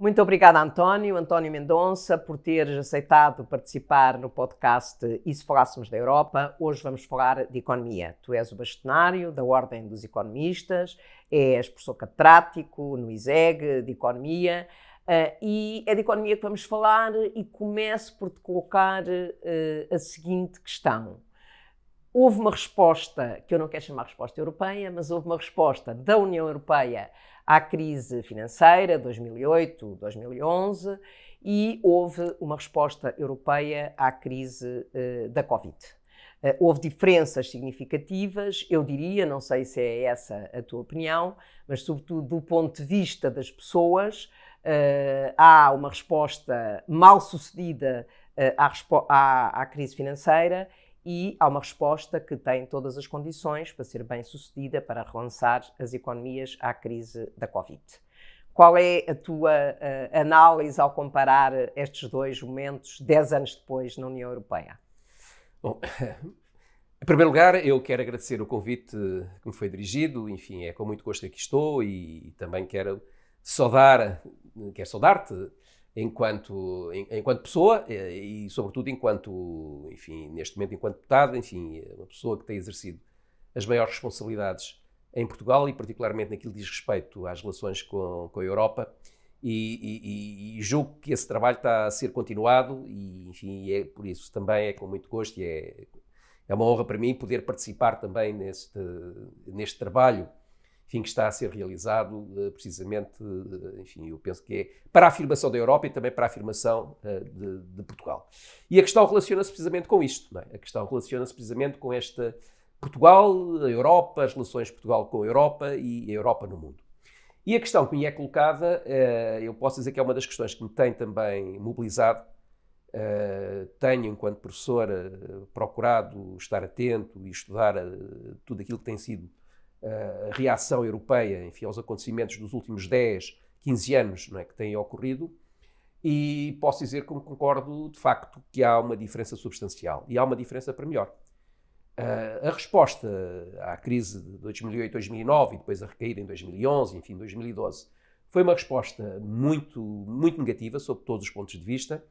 Muito obrigada, António, António Mendonça, por teres aceitado participar no podcast E se Falássemos da Europa. Hoje vamos falar de economia. Tu és o bastonário da Ordem dos Economistas, és professor catedrático no ISEG de Economia. Uh, e é de economia que vamos falar e começo por te colocar uh, a seguinte questão. Houve uma resposta, que eu não quero chamar resposta europeia, mas houve uma resposta da União Europeia à crise financeira 2008, 2011 e houve uma resposta europeia à crise eh, da Covid. Eh, houve diferenças significativas, eu diria, não sei se é essa a tua opinião, mas sobretudo do ponto de vista das pessoas, eh, há uma resposta mal sucedida à crise financeira e há uma resposta que tem todas as condições para ser bem sucedida para relançar as economias à crise da Covid. Qual é a tua uh, análise ao comparar estes dois momentos 10 anos depois na União Europeia? Bom, em primeiro lugar, eu quero agradecer o convite que me foi dirigido. Enfim, é com muito gosto que aqui estou e, e também quero saudar, quero saudar-te enquanto, enquanto pessoa eh, e, sobretudo, enquanto, enfim, neste momento, enquanto deputado, enfim, é uma pessoa que tem exercido as maiores responsabilidades em Portugal e, particularmente, naquilo que diz respeito às relações com, com a Europa. E, e, e julgo que esse trabalho está a ser continuado e, enfim, é por isso também é com muito gosto e é, é uma honra para mim poder participar também neste, neste trabalho enfim, que está a ser realizado eh, precisamente, eh, enfim, eu penso que é para a afirmação da Europa e também para a afirmação eh, de, de Portugal. E a questão relaciona-se precisamente com isto, é? a questão relaciona-se precisamente com esta Portugal, a Europa, as relações de Portugal com a Europa e a Europa no mundo. E a questão que me é colocada, eu posso dizer que é uma das questões que me tem também mobilizado. Tenho, enquanto professora, procurado estar atento e estudar tudo aquilo que tem sido eh, reação europeia enfim, aos acontecimentos dos últimos 10, 15 anos não é, que têm ocorrido, e posso dizer que concordo de facto que há uma diferença substancial e há uma diferença para melhor. Uh, a resposta à crise de 2008, 2009 e depois a recaída em 2011, enfim, 2012, foi uma resposta muito, muito negativa, sob todos os pontos de vista.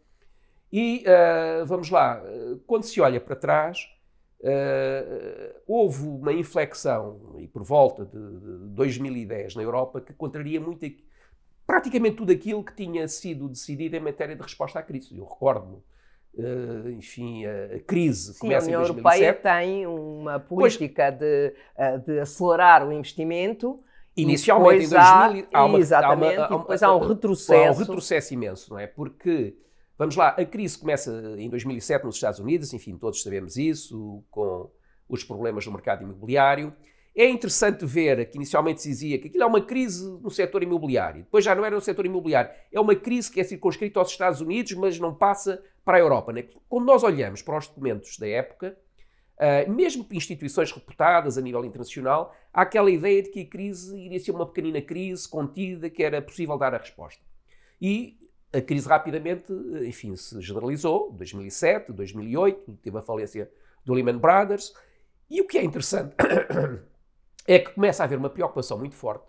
E uh, vamos lá, quando se olha para trás, Uh, houve uma inflexão, e por volta de 2010 na Europa, que contraria muito, praticamente tudo aquilo que tinha sido decidido em matéria de resposta à crise. Eu recordo-me. Uh, enfim, a crise Sim, começa em 2007. a União Europeia tem uma política de, ah, de acelerar o investimento, Inicialmente, em 2000, há, há uma, exatamente, há uma, há uma, e depois há um retrocesso. Há um retrocesso imenso, não é? Porque Vamos lá, a crise começa em 2007 nos Estados Unidos, enfim, todos sabemos isso, com os problemas do mercado imobiliário. É interessante ver que inicialmente se dizia que aquilo é uma crise no setor imobiliário. Depois já não era no setor imobiliário. É uma crise que é circunscrita aos Estados Unidos, mas não passa para a Europa. Né? Quando nós olhamos para os documentos da época, uh, mesmo instituições reputadas a nível internacional, há aquela ideia de que a crise iria ser uma pequenina crise contida que era possível dar a resposta. E a crise rapidamente, eh, enfim, se generalizou, 2007, 2008, teve a falência do Lehman Brothers, e o que é interessante é que começa a haver uma preocupação muito forte,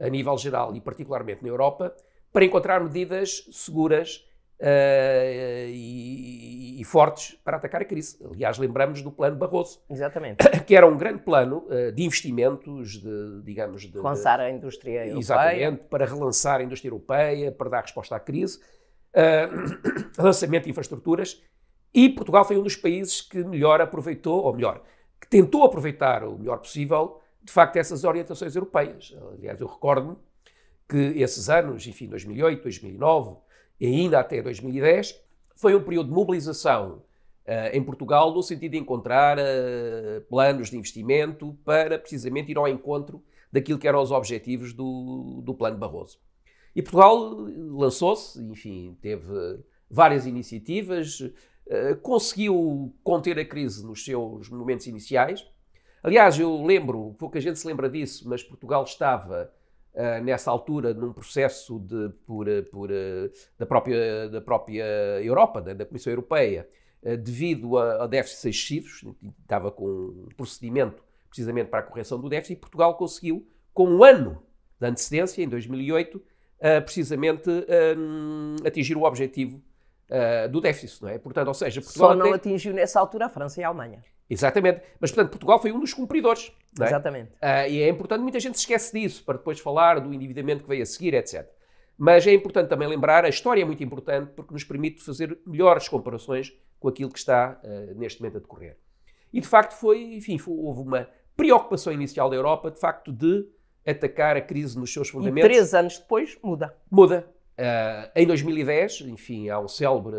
a nível geral e particularmente na Europa, para encontrar medidas seguras Uh, e, e, fortes para atacar a crise. Aliás, lembramos do plano Barroso. Exatamente. Que era um grande plano uh, de investimentos, de, digamos... De, relançar a indústria europeia. Exatamente, para relançar a indústria europeia, para dar resposta à crise. Uh, lançamento de infraestruturas. E Portugal foi um dos países que melhor aproveitou, ou melhor, que tentou aproveitar o melhor possível, de facto, essas orientações europeias. Aliás, eu recordo-me que esses anos, enfim, 2008, 2009 e ainda até 2010, foi um período de mobilização Uh, em Portugal, no sentido de encontrar uh, planos de investimento para precisamente ir ao encontro daquilo que eram os objetivos do, do Plano Barroso. E Portugal eh, lançou-se, enfim, teve várias iniciativas, uh, conseguiu conter a crise nos seus momentos iniciais. Aliás, eu lembro, pouca gente se lembra disso, mas Portugal estava Uh, nessa altura num processo de, por, eh, por, uh, da, própria, da própria Europa, da, da Comissão Europeia, uh, devido a, a déficits excessivos, estava com um procedimento precisamente para a correção do déficit, e Portugal conseguiu, com um ano de antecedência, em 2008, precisamente atingir o objetivo do déficit, não é? Portanto, ou seja, Portugal Só não atingiu nessa altura a França e a Alemanha. Exatamente. Mas, portanto, Portugal foi um dos cumpridores. É? Exatamente. Uh, e é importante, muita gente se esquece disso, para depois falar do endividamento que veio a seguir, etc. Mas é importante também lembrar, a história é muito importante, porque nos permite fazer melhores comparações com aquilo que está uh, neste momento a decorrer. E, de facto, foi, enfim, foi, houve uma preocupação inicial da Europa, de facto, de atacar a crise nos seus fundamentos. E três anos depois, muda. Muda. Uh, em 2010, enfim, há um célebre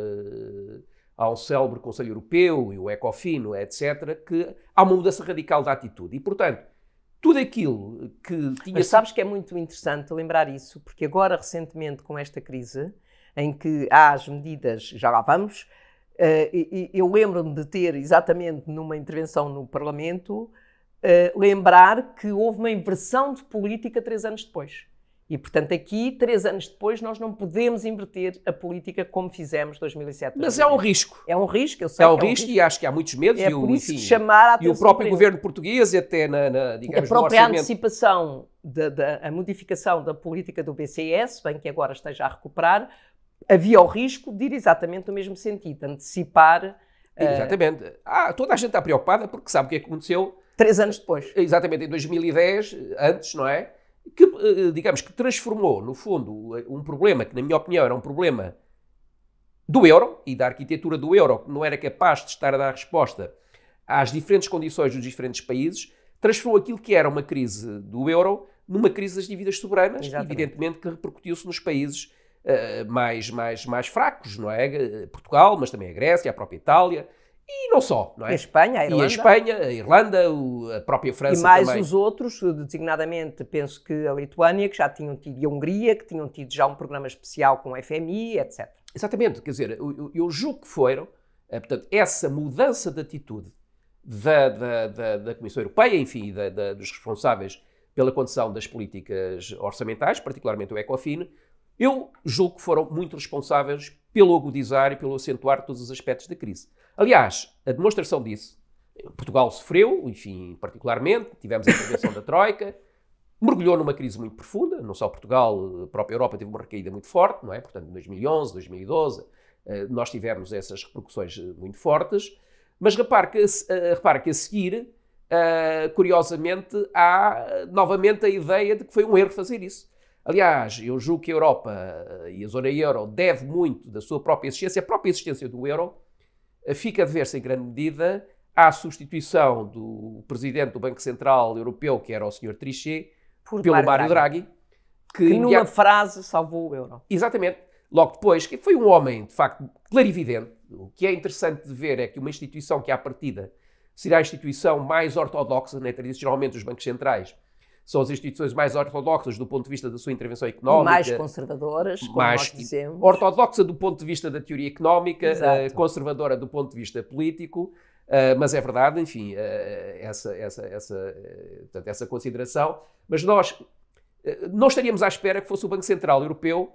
ao célebre Conselho Europeu e o Ecofino, é, etc., que há uma mudança radical da atitude. E, portanto, tudo aquilo que tinha. Mas sabes que é muito interessante lembrar isso, porque agora, recentemente, com esta crise, em que há as medidas, já lá vamos, eh, eu lembro-me de ter, exatamente numa intervenção no Parlamento, eh, lembrar que houve uma inversão de política três anos depois. E, portanto, aqui, três anos depois, nós não podemos inverter a política como fizemos em 2007. Mas é um risco. É um risco, eu sei. É um, é um risco, risco, e acho que há muitos medos. É e, o, enfim, e o próprio governo português, e até na, na digamos, A própria antecipação, da, da, a modificação da política do BCS, bem que agora esteja a recuperar, havia o risco de ir exatamente no mesmo sentido, antecipar... Eh, exatamente. Uh... Ah, toda a gente está preocupada porque sabe o que é aconteceu... Três anos depois. Exatamente, em 2010, antes, não é? que, eh, digamos, que transformou, no fundo, eh, um problema que, na minha opinião, era um problema do euro e da arquitetura do euro, que não era capaz de estar a dar resposta às diferentes condições dos diferentes países, transformou aquilo que era uma crise do euro numa crise das dívidas soberanas, Exatamente. evidentemente que repercutiu-se nos países uh, mais, mais, mais fracos, não é? Portugal, mas também a Grécia, a própria Itália, e não só, não é? A Espanha, a Irlanda. E a Espanha, a Irlanda, a própria França E mais também. os outros, designadamente, penso que a Lituânia, que já tinham tido, e a Hungria, que tinham tido já um programa especial com o FMI, etc. Exatamente, quer dizer, eu, eu julgo que foram, eh, portanto, essa mudança de atitude da, da, da, da Comissão Europeia, enfim, da, da, dos responsáveis pela condição das políticas orçamentais, particularmente o ECOFIN, eu julgo que foram muito responsáveis pelo agudizar e pelo acentuar todos os aspectos da crise. Aliás, a demonstração disso, Portugal sofreu, enfim, particularmente, tivemos a intervenção da Troika, mergulhou numa crise muito profunda, não só Portugal, a própria Europa teve uma recaída muito forte, não é? Portanto, em 2011, 2012, nós tivemos essas repercussões eh, muito fortes, mas repare que, eh, repare que a seguir, eh, curiosamente, há novamente a ideia de que foi um erro fazer isso. Aliás, eu julgo que a Europa eh, e a zona euro deve muito da sua própria existência, a própria existência do euro, eh, fica a ver-se em grande medida à substituição do presidente do Banco Central Europeu, que era o Sr. Trichet, Por pelo Mário Draghi. Draghi que, que numa frase salvou o euro. Exatamente. Logo depois, que foi um homem, de facto, clarividente. O que é interessante de ver é que uma instituição que, à partida, será a instituição mais ortodoxa, né, tradicionalmente os bancos centrais, são as instituições mais ortodoxas do ponto de vista da sua intervenção económica. Mais conservadoras, como mais, nós dizemos. Ortodoxa do ponto de vista da teoria económica, eh, Exato. conservadora do ponto de vista político. Uh, mas é verdade, enfim, uh, essa, essa, essa, uh, portanto, essa consideração. Mas nós não estaríamos à espera que fosse o Banco Central Europeu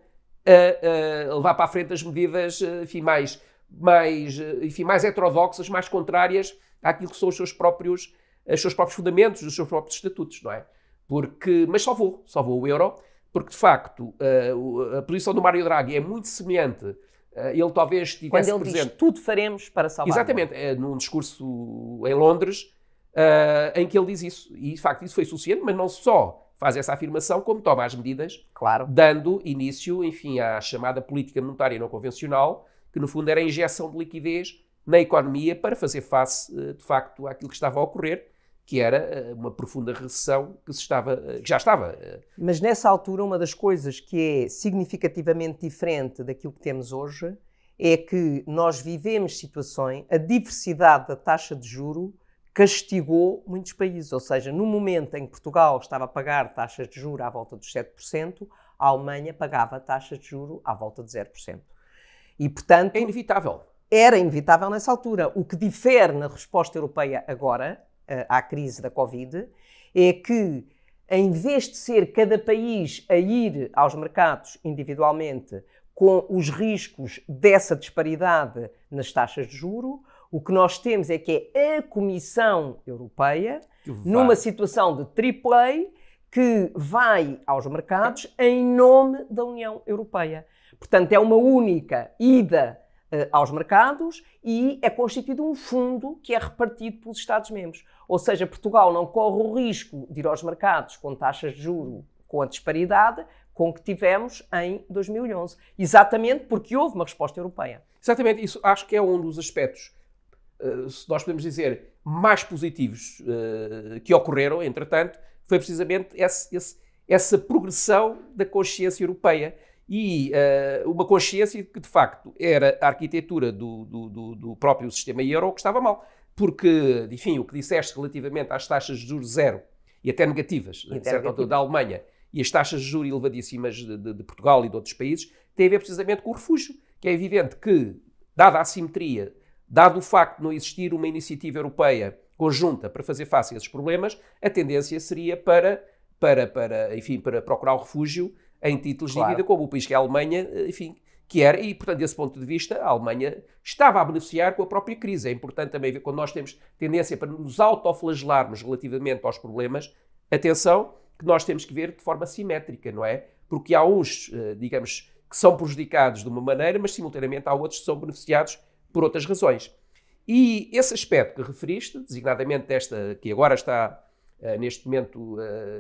a, levar para a frente as medidas enfim, mais, mais, enfim, mais heterodoxas, mais contrárias àquilo que são os seus próprios, os seus próprios fundamentos, os seus próprios estatutos, não é? Porque, mas salvou, salvou o euro, porque de facto a, eh, a posição do Mário Draghi é muito semelhante eh, ele talvez tivesse Quando ele presente. Diz, tudo faremos para salvar. Exatamente, é, num discurso em Londres, uh, em que ele diz isso. E, de facto, isso foi suficiente, mas não só faz essa afirmação, como toma as medidas, claro. dando início, enfim, à chamada política monetária não convencional, que no fundo era a injeção de liquidez na economia para fazer face, de facto, àquilo que estava a ocorrer que era eh, uma profunda recessão que, se estava, eh, que já estava. Eh, Mas nessa altura, uma das coisas que é significativamente diferente daquilo que temos hoje é que nós vivemos situações, a diversidade da taxa de juro castigou muitos países, ou seja, no momento em que Portugal estava a pagar taxas de juro à volta dos 7%, a Alemanha pagava taxas de juro à volta de 0%. E, portanto, é inevitável. Era inevitável nessa altura. O que difere na resposta europeia agora eh, à crise da Covid é que, em vez de ser cada país a ir aos mercados individualmente com os riscos dessa disparidade nas taxas de juro, o que nós temos é que é a Comissão Europeia, numa situação de A, que vai aos mercados em nome da União Europeia. Portanto, é uma única ida eh, aos mercados e é constituído um fundo que é repartido pelos Estados-membros. Ou seja, Portugal não corre o risco de ir aos mercados com taxas de juro com a disparidade com que tivemos em 2011. Exatamente porque houve uma resposta europeia. Exatamente, isso acho que é um dos aspectos, eh, se nós podemos dizer, mais positivos eh, que ocorreram, entretanto, foi precisamente esse, esse, essa progressão da consciência europeia e uh, uma consciência de que, de facto, era a arquitetura do, do, do, do próprio sistema euro que estava mal. Porque, enfim, o que disseste relativamente às taxas de juros zero e até negativas, e né, até certo, da Alemanha, e as taxas de juros elevadíssimas de, de, de, Portugal e de outros países, tem a ver precisamente com o refúgio. Que é evidente que, dada a assimetria, dado o facto de não existir uma iniciativa europeia conjunta para fazer face a esses problemas, a tendência seria para, para, para, enfim, para procurar o refúgio em títulos claro. de dívida, como o país que é a Alemanha, eh, enfim, que era, e portanto, desse ponto de vista, a Alemanha estava a beneficiar com a própria crise. É importante também ver quando nós temos tendência para nos autoflagelarmos relativamente aos problemas, atenção, que nós temos que ver de forma simétrica, não é? Porque há uns, eh, digamos, que são prejudicados de uma maneira, mas simultaneamente há outros que são beneficiados por outras razões. E esse aspecto que referiste, designadamente desta que agora está eh, neste momento,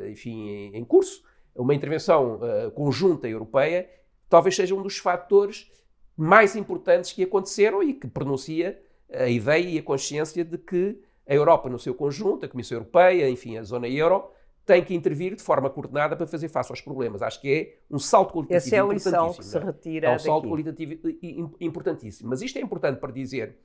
enfim, em curso, uma intervenção uh, conjunta europeia, talvez seja um dos fatores mais importantes que aconteceram e que pronuncia a ideia e a consciência de que a Europa, no seu conjunto, a Comissão Europeia, enfim, a zona euro, tem que intervir de forma coordenada para fazer face aos problemas. Acho que é um salto qualitativo Essa é a lição que se é? retira É um salto qualitativo importantíssimo. Mas isto é importante para dizer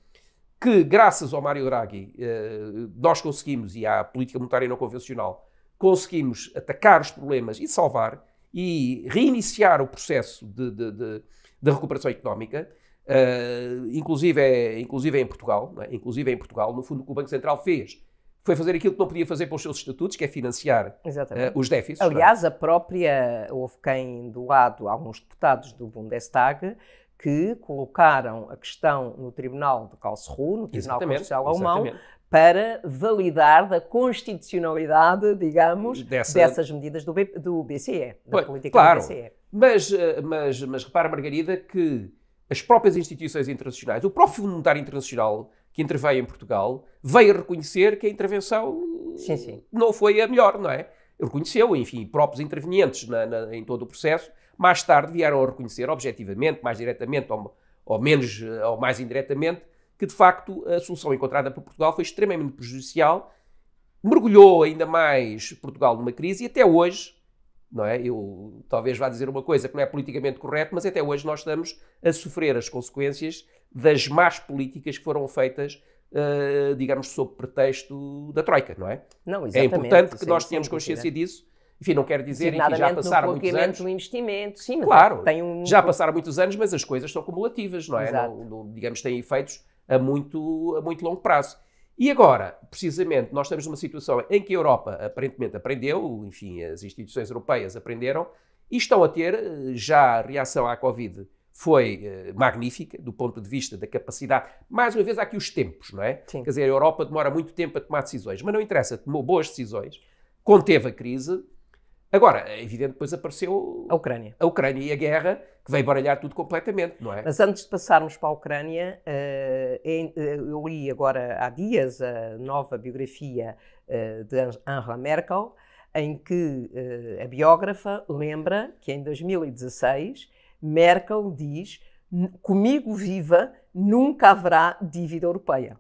que, graças ao Mário Draghi, eh, nós conseguimos, e à política monetária não convencional, conseguimos atacar os problemas e salvar e reiniciar o processo de, de, de, de recuperação económica, uh, inclusive, é, inclusive é em Portugal, é? inclusive é em Portugal, no fundo o que o Banco Central fez foi fazer aquilo que não podia fazer pelos seus estatutos, que é financiar uh, os déficits. É? Aliás, a própria, houve quem do lado, alguns deputados do Bundestag, que colocaram a questão no Tribunal de Karlsruhe, no Tribunal Constitucional Alemão, para validar da constitucionalidade, digamos, Dessa... dessas medidas do, B, do BCE, da Bem, política claro. do BCE. Mas, eh, mas, mas repara, Margarida, que as próprias instituições internacionais, o próprio Fundo Monetário Internacional que interveio em Portugal, veio reconhecer que a intervenção sim, sim. não foi a melhor, não é? Reconheceu, enfim, próprios intervenientes na, na, em todo o processo, mais tarde vieram a reconhecer objetivamente, mais diretamente ou, ou menos eh, ou mais indiretamente, que de facto a solução encontrada por Portugal foi extremamente prejudicial, mergulhou ainda mais Portugal numa crise e até hoje, não é? Eu talvez vá dizer uma coisa que não é politicamente correto, mas até hoje nós estamos a sofrer as consequências das más políticas que foram feitas Uh, digamos, sob pretexto da Troika, não é? Não, é exatamente. É importante que nós tenhamos consciência disso. Enfim, não quer dizer que já passaram muitos anos. do investimento, sim, mas claro, tem um... já passaram muitos anos, mas as coisas são cumulativas, não é? Não, não, digamos, têm efeitos a muito, a muito longo prazo. E agora, precisamente, nós estamos numa situação em que a Europa aparentemente aprendeu, enfim, as instituições europeias aprenderam e estão a ter eh, já a reação à Covid foi eh, magnífica do ponto de vista da capacidade. Mais uma vez, há aqui os tempos, não é? Sim. Quer dizer, a Europa demora muito tempo a tomar decisões, mas não interessa, tomou boas decisões, conteve a crise, Agora, é evidente, depois apareceu a Ucrânia. A Ucrânia e a guerra, que veio baralhar tudo completamente, não é? Mas antes de passarmos para a Ucrânia, eh, eh, eu li agora há dias a nova biografia eh, de Angela Merkel, em que a biógrafa lembra que em 2016 Merkel diz: Comigo viva nunca haverá dívida europeia.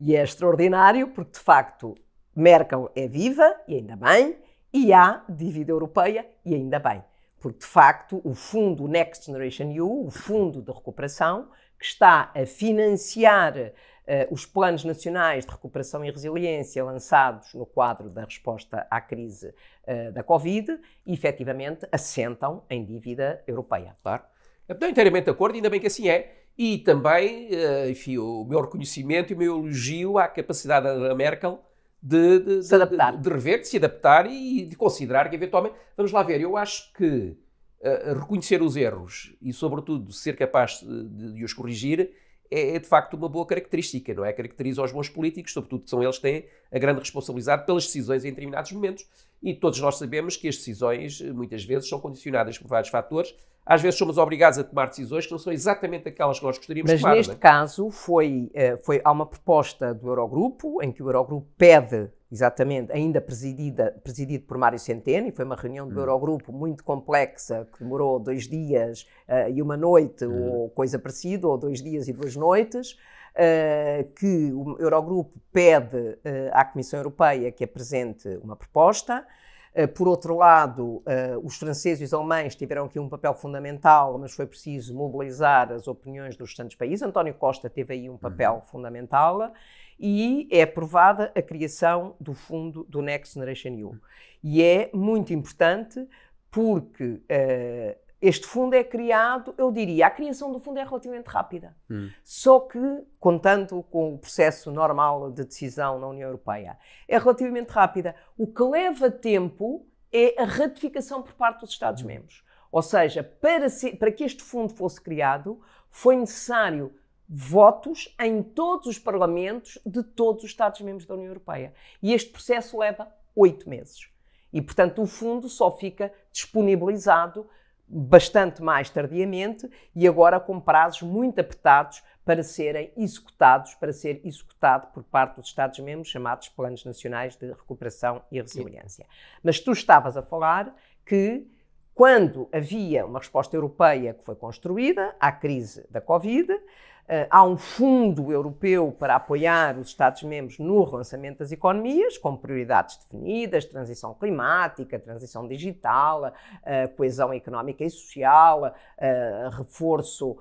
E é extraordinário porque, de facto, Merkel é viva, e ainda bem e há dívida europeia, e ainda bem, porque de facto o fundo Next Generation EU, o fundo de recuperação, que está a financiar uh, os planos nacionais de recuperação e resiliência lançados no quadro da resposta à crise uh, da Covid, e, efetivamente assentam em dívida europeia. Claro. Estou inteiramente de acordo, ainda bem que assim é. E também, eh, enfim, o meu reconhecimento e o meu elogio à capacidade da Merkel de, de, se adaptar. de, de rever, de se adaptar e de considerar que eventualmente. Vamos lá ver, eu acho que uh, reconhecer os erros e, sobretudo, ser capaz de, de os corrigir é, é, de facto uma boa característica, não é? Caracteriza os bons políticos, sobretudo que são eles que têm a grande responsabilidade pelas decisões em determinados momentos. E todos nós sabemos que as decisões eh, muitas vezes são condicionadas por vários fatores às vezes somos obrigados a tomar decisões que não são exatamente aquelas que nós gostaríamos Mas de tomar. Mas neste é? caso foi, eh, foi, há uma proposta do Eurogrupo, em que o Eurogrupo pede, exatamente, ainda presidida, presidido por Mário Centeno, e foi uma reunião do hum. Eurogrupo muito complexa, que demorou dois dias uh, e uma noite, hum. ou coisa parecida, ou dois dias e duas noites, uh, que o Eurogrupo pede uh, à Comissão Europeia que apresente uma proposta, eh, por outro lado, eh, os franceses e os alemães tiveram aqui um papel fundamental, mas foi preciso mobilizar as opiniões dos restantes países. António Costa teve aí um uhum. papel uhum. fundamental eh, e é aprovada a criação do fundo do Next Generation EU. Uhum. E é muito importante porque este fundo é criado, eu diria, a criação do fundo é relativamente rápida. Hum. Só que, contando com o processo normal de decisão na União Europeia, é relativamente rápida. O que leva tempo é a ratificação por parte dos Estados-membros. Hum. Ou seja, para, se, para que este fundo fosse criado, foi necessário votos em todos os parlamentos de todos os Estados-membros da União Europeia. E este processo leva oito meses. E, portanto, o fundo só fica disponibilizado bastante mais tardiamente e agora com prazos muito apertados para serem executados, para ser executado por parte dos Estados-membros, chamados Planos Nacionais de Recuperação e Resiliência. Mas tu estavas a falar que quando havia uma resposta europeia que foi construída à crise da Covid, eh, há um fundo europeu para apoiar os Estados-membros no relançamento das economias, com prioridades definidas, transição climática, transição digital, eh, coesão económica e social, eh, reforço,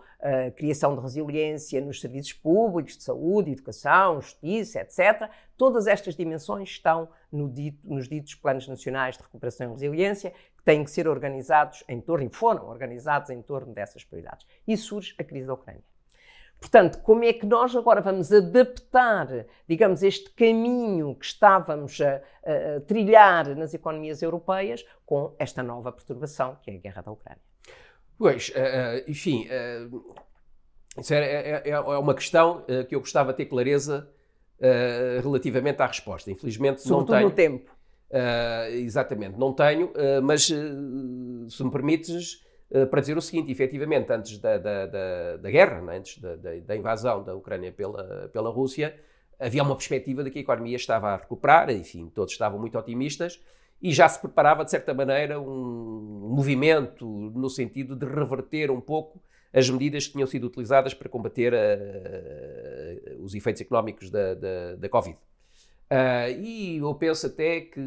criação de resiliência nos serviços públicos de saúde, educação, justiça, etc. Todas estas dimensões estão no dito, nos ditos planos nacionais de recuperação e resiliência, que têm que ser organizados em torno, e foram organizados em torno dessas prioridades. E surge a crise da Ucrânia. Portanto, como é que nós agora vamos adaptar, digamos, este caminho que estávamos a, a, a trilhar nas economias europeias com esta nova perturbação que é a guerra da Ucrânia? Pois, eh, eh, enfim, eh, isso é, é, é, é uma questão que eu gostava de ter clareza relativamente à resposta. Infelizmente, Sobretudo não tenho. no tempo. exatamente, não tenho, mas se me permites, eh, para dizer o seguinte: efetivamente, antes da, da, da, da guerra, né, antes da, da, invasão da Ucrânia pela, pela Rússia, havia uma perspectiva de que a economia estava a recuperar, enfim, todos estavam muito otimistas e já se preparava, de certa maneira, um movimento no sentido de reverter um pouco as medidas que tinham sido utilizadas para combater a, eh, a, eh, os efeitos económicos da, da, da Covid. Uh, e eu penso até que,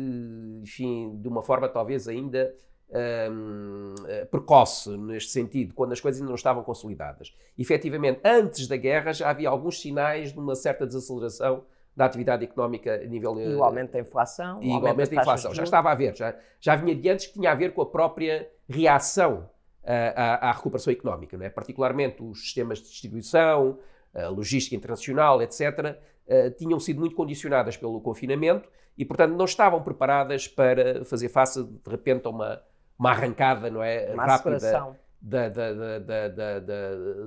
enfim, de uma forma talvez ainda um, eh, precoce neste sentido, quando as coisas ainda não estavam consolidadas. Efetivamente, antes da guerra já havia alguns sinais de uma certa desaceleração da atividade económica a nível... Eh, e o aumento da inflação. E o aumento, da inflação. Já estava a ver, já, já vinha de antes que tinha a ver com a própria reação à, à recuperação económica, não é? particularmente os sistemas de distribuição, a logística internacional, etc., uh, eh, tinham sido muito condicionadas pelo confinamento e, portanto, não estavam preparadas para fazer face, de repente, a uma, uma arrancada não é, uma rápida da, da, da, da,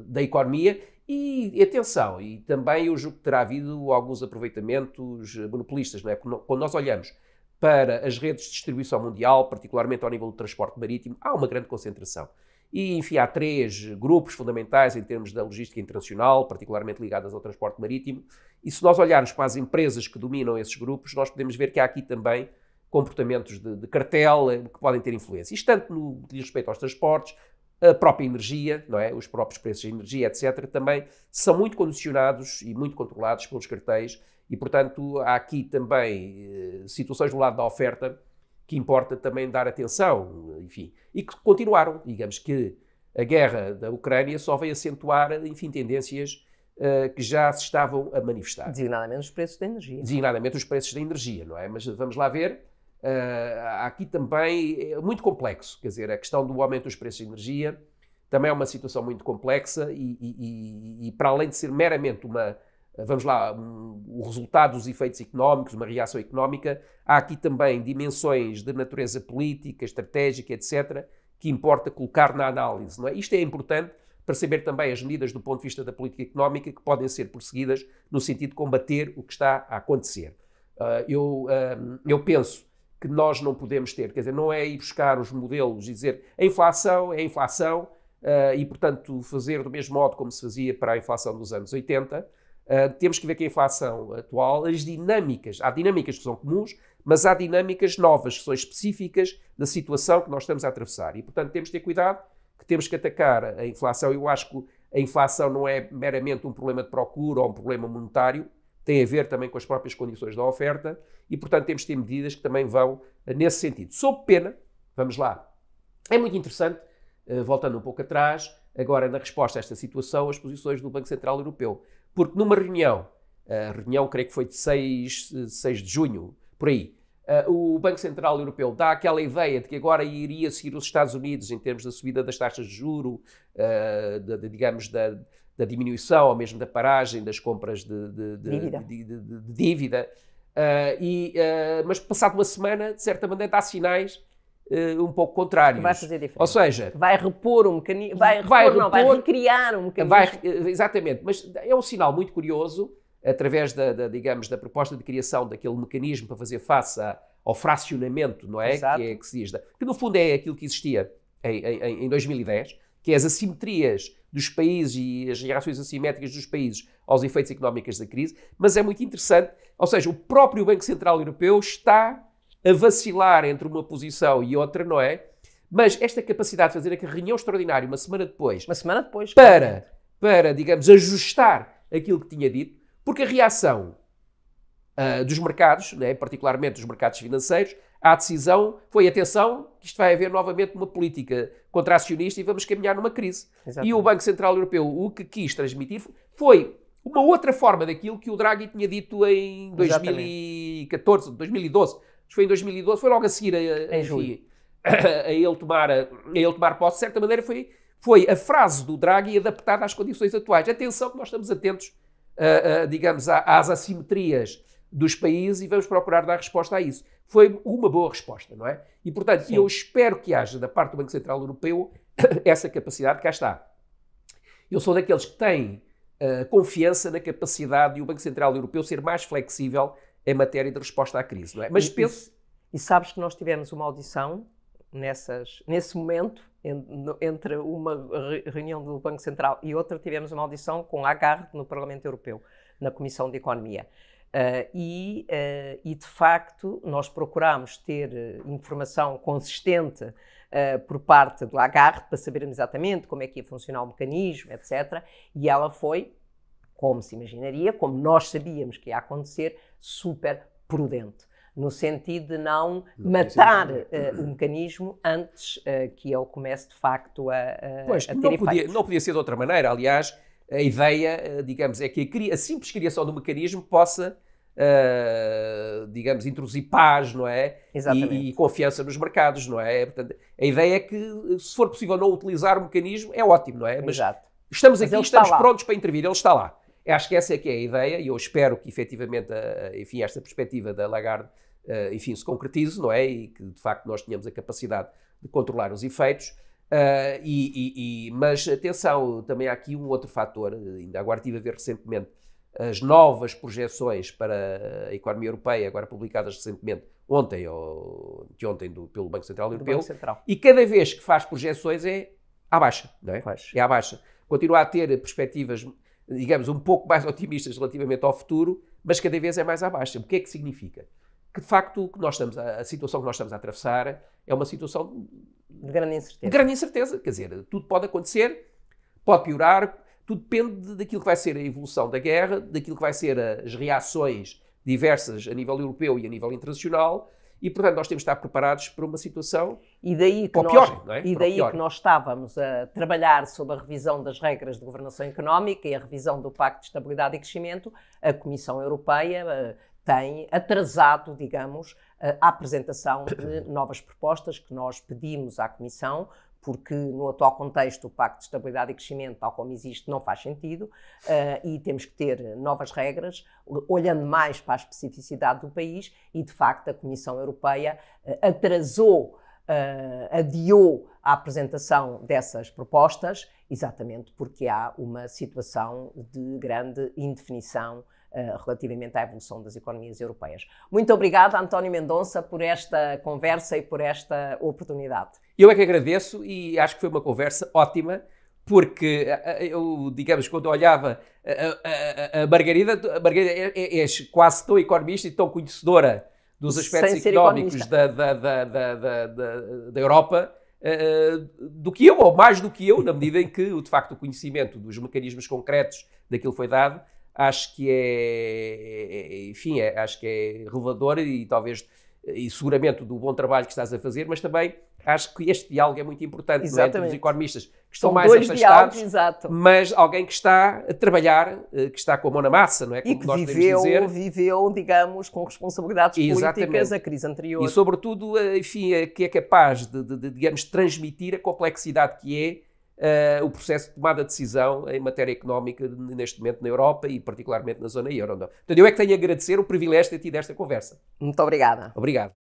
da, economia. E atenção, e também eu julgo que terá havido alguns aproveitamentos monopolistas, não é? quando nós olhamos para as redes de distribuição mundial, particularmente ao nível do transporte marítimo, há uma grande concentração. E, enfim, há três grupos fundamentais em termos da logística internacional, particularmente ligadas ao transporte marítimo. E se nós olharmos para as empresas que dominam esses grupos, nós podemos ver que há aqui também comportamentos de, de cartel eh, que podem ter influência. Isto tanto no que diz respeito aos transportes, a própria energia, não é? os próprios preços de energia, etc., também são muito condicionados e muito controlados pelos cartéis e, portanto, há aqui também eh, situações do lado da oferta que importa também dar atenção, enfim, e que continuaram. Digamos que a guerra da Ucrânia só veio acentuar, enfim, tendências eh, que já se estavam a manifestar. Designadamente os preços da energia. Designadamente os preços da energia, não é? Mas vamos lá ver ah, aqui também é muito complexo, quer dizer, a questão do aumento dos preços de energia também é uma situação muito complexa e, e, e para além de ser meramente uma, vamos lá, um, o resultado dos efeitos económicos, uma reação económica, há aqui também dimensões de natureza política, estratégica, etc., que importa colocar na análise. É? Isto é importante para saber também as medidas do ponto de vista da política económica que podem ser perseguidas no sentido de combater o que está a acontecer. Uh, eu, uh, eu penso que nós não podemos ter. Quer dizer, não é ir buscar os modelos e dizer a inflação é a inflação uh, e, portanto, fazer do mesmo modo como se fazia para a inflação dos anos 80. Uh, eh, temos que ver que a inflação atual, as dinâmicas, há dinâmicas que são comuns, mas há dinâmicas novas, que são específicas da situação que nós estamos a atravessar. E, portanto, temos de ter cuidado, que temos que atacar a inflação. Eu acho que a inflação não é meramente um problema de procura ou um problema monetário, tem a ver também com as próprias condições da oferta e, portanto, temos de ter medidas que também vão eh, nesse sentido. Sob pena, vamos lá, é muito interessante, eh, voltando um pouco atrás, agora na resposta a esta situação, as posições do Banco Central Europeu. Porque numa reunião, a reunião creio que foi de 6, 6 eh, de junho, por aí, o Banco Central Europeu dá aquela ideia de que agora iria seguir os Estados Unidos em termos da subida das taxas de juro, digamos, da, da diminuição ou mesmo da paragem das compras de, de, de dívida. De, dívida. Uh, e, uh, mas passado uma semana, de certa maneira, dá sinais uh, um pouco contrários. Vai fazer diferença. Ou seja... Vai repor um mecanismo... Vai, repor, vai, repor, não, vai recriar um mecanismo. Vai, eh, exatamente. Mas é um sinal muito curioso, através da, da, digamos, da proposta de criação daquele mecanismo para fazer face a, ao fracionamento, não é? Exato. Que é que se diz. Que no fundo é aquilo que existia em, em, em 2010, que é as assimetrias dos países e as reações assimétricas dos países aos efeitos económicos da crise, mas é muito interessante. Ou seja, o próprio Banco Central Europeu está a vacilar entre uma posição e outra, não é? Mas esta capacidade de fazer aquela reunião extraordinária uma semana depois, uma semana depois, para, para digamos, ajustar aquilo que tinha dito, porque a reação uh, dos mercados, né, particularmente dos mercados financeiros, à decisão foi atenção, isto vai haver novamente uma política contracionista e vamos caminhar numa crise. Exatamente. E o Banco Central Europeu o que quis transmitir foi uma outra forma daquilo que o Draghi tinha dito em 2014, 2012. Foi em 2012, foi logo a seguir a, a, a ele, tomar, a, ele tomar posse. De certa maneira foi, foi a frase do Draghi adaptada às condições atuais. Atenção que nós estamos atentos, ah, ah, digamos, às assimetrias dos países e vamos procurar dar resposta a isso. Foi uma boa resposta, não é? E, portanto, Sim. eu espero que haja da parte do Banco Central Europeu essa capacidade, cá está. Eu sou daqueles que têm uh, confiança na capacidade de o Banco Central Europeu ser mais flexível em matéria de resposta à crise, não é? Mas e, penso. E, sabes que nós tivemos uma audição nessas, nesse momento, entre uma reunião do Banco Central e outra, tivemos uma audição com Agar no Parlamento Europeu, na Comissão de Economia. Uh, e, uh, e, de facto, nós procurámos ter eh, informação consistente uh, por parte do Lagarde para sabermos exatamente como é que ia funcionar o mecanismo, etc. E ela foi, como se imaginaria, como nós sabíamos que ia acontecer, super prudente. No sentido de não, matar o mecanismo antes que ele comece de facto a, a, pois, a ter não Podia, não podia ser de outra maneira. Aliás, a ideia, digamos, é que a, a, simples criação do mecanismo possa uh, digamos, introduzir paz, não é? E, e, confiança nos mercados, não é? Portanto, a ideia é que, se for possível não utilizar o mecanismo, é ótimo, não é? Mas Exato. estamos aqui, Mas estamos prontos para intervir, ele está lá. Eu acho que essa é que é a ideia e eu espero que efetivamente, a, eh, eh, enfim, esta perspectiva da Lagarde, enfim, se concretize, não é? E que de facto nós tenhamos a capacidade de controlar os efeitos. Uh, e, e, e, mas atenção, também há aqui um outro fator, ainda agora estive a ver recentemente as novas projeções para a economia europeia, agora publicadas recentemente, ontem ou de ontem do, pelo Banco Central Europeu. Banco Central. E cada vez que faz projeções é à baixa, não é? Baixa. É à baixa. Continua a ter perspectivas, digamos, um pouco mais otimistas relativamente ao futuro, mas cada vez é mais à baixa. O que é que significa? Que de facto que nós estamos a, a situação que nós estamos a atravessar é uma situação de grande incerteza. De grande incerteza, quer dizer, tudo pode acontecer, pode piorar, tudo depende daquilo que vai ser a evolução da guerra, daquilo que vai ser as reações diversas a nível europeu e a nível internacional. E, portanto, nós temos de estar preparados para uma situação e daí que nós, pior, é? E daí que nós estávamos a trabalhar sobre a revisão das regras de governação económica e a revisão do Pacto de Estabilidade e Crescimento, a Comissão Europeia eh, tem atrasado, digamos, eh, a apresentação de novas propostas que nós pedimos à Comissão porque no atual contexto o Pacto de Estabilidade e Crescimento, tal como existe, não faz sentido uh, e temos que ter novas regras, olhando mais para a especificidade do país e, de facto, a Comissão Europeia uh, atrasou, uh, adiou a apresentação dessas propostas, exatamente porque há uma situação de grande indefinição eh, relativamente à evolução das economias europeias. Muito obrigada, António Mendonça, por esta conversa e por esta oportunidade. Eu é que agradeço e acho que foi uma conversa ótima porque eh, eh, eu, digamos, quando olhava a, a, a Margarida, a Margarida é, é, é, quase tão economista e tão conhecedora dos aspectos económicos da, da, da, da, da, Europa do que eu, ou mais do que eu, na medida em que, de facto, o conhecimento dos mecanismos concretos daquilo foi dado, acho que é, enfim, é, acho que é revelador e talvez e seguramente do bom trabalho que estás a fazer, mas também acho que este diálogo é muito importante não é? entre os economistas que estão São mais afastados, exato. mas alguém que está a trabalhar, eh, que está com a mão na massa, não é? Como e que nós viveu, dizer. viveu, digamos, com responsabilidades Exatamente. políticas a crise anterior. E sobretudo, eh, enfim, que é capaz de, de, de digamos, transmitir a complexidade que é uh, o processo de tomada de decisão em matéria económica neste momento na Europa e particularmente na zona euro. Então Portanto, eu é que tenho a agradecer o privilégio de ter tido esta conversa. Muito obrigada. Obrigado.